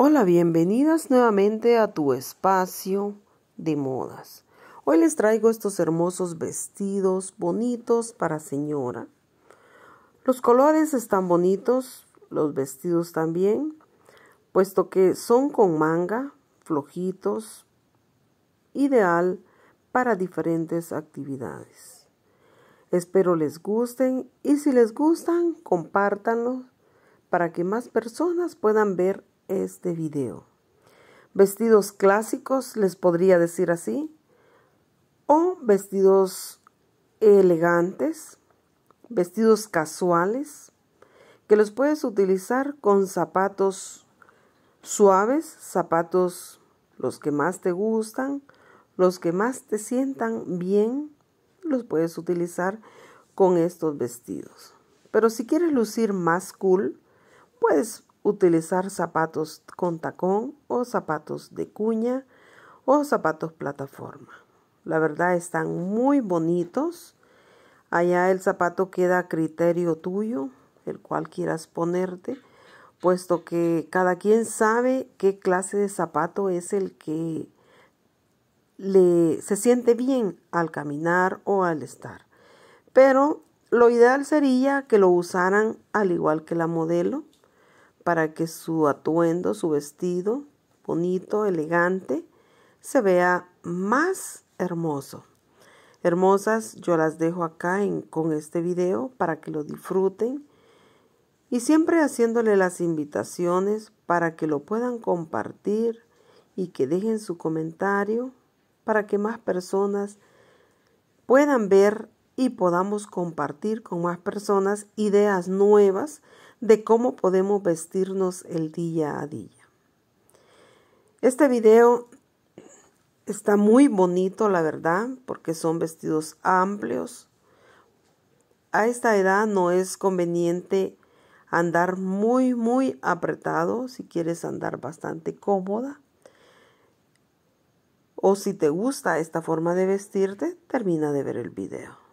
Hola, bienvenidas nuevamente a tu espacio de modas. Hoy les traigo estos hermosos vestidos bonitos para señora. Los colores están bonitos, los vestidos también, puesto que son con manga, flojitos, ideal para diferentes actividades. Espero les gusten y si les gustan, compártanlo para que más personas puedan ver este video. Vestidos clásicos, les podría decir así, o vestidos elegantes, vestidos casuales, que los puedes utilizar con zapatos suaves, zapatos los que más te gustan, los que más te sientan bien, los puedes utilizar con estos vestidos. Pero si quieres lucir más cool, puedes utilizar zapatos con tacón o zapatos de cuña o zapatos plataforma. La verdad están muy bonitos. Allá el zapato queda a criterio tuyo, el cual quieras ponerte, puesto que cada quien sabe qué clase de zapato es el que le se siente bien al caminar o al estar. Pero lo ideal sería que lo usaran al igual que la modelo para que su atuendo, su vestido, bonito, elegante, se vea más hermoso. Hermosas, yo las dejo acá en, con este video para que lo disfruten y siempre haciéndole las invitaciones para que lo puedan compartir y que dejen su comentario para que más personas puedan ver y podamos compartir con más personas ideas nuevas de cómo podemos vestirnos el día a día. Este video está muy bonito, la verdad, porque son vestidos amplios. A esta edad no es conveniente andar muy, muy apretado si quieres andar bastante cómoda. O si te gusta esta forma de vestirte, termina de ver el video.